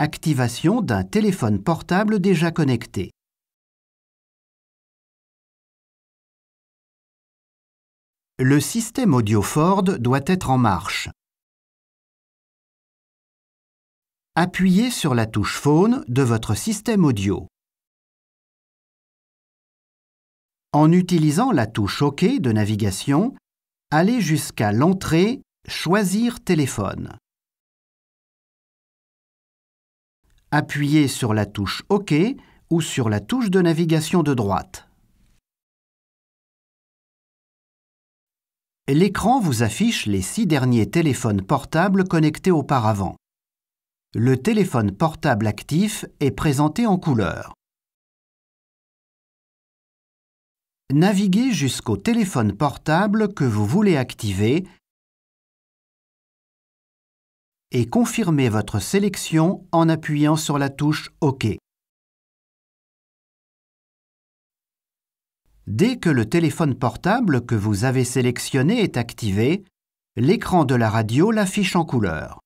Activation d'un téléphone portable déjà connecté. Le système audio Ford doit être en marche. Appuyez sur la touche Phone de votre système audio. En utilisant la touche OK de navigation, allez jusqu'à l'entrée Choisir téléphone. Appuyez sur la touche OK ou sur la touche de navigation de droite. L'écran vous affiche les six derniers téléphones portables connectés auparavant. Le téléphone portable actif est présenté en couleur. Naviguez jusqu'au téléphone portable que vous voulez activer et confirmez votre sélection en appuyant sur la touche OK. Dès que le téléphone portable que vous avez sélectionné est activé, l'écran de la radio l'affiche en couleur.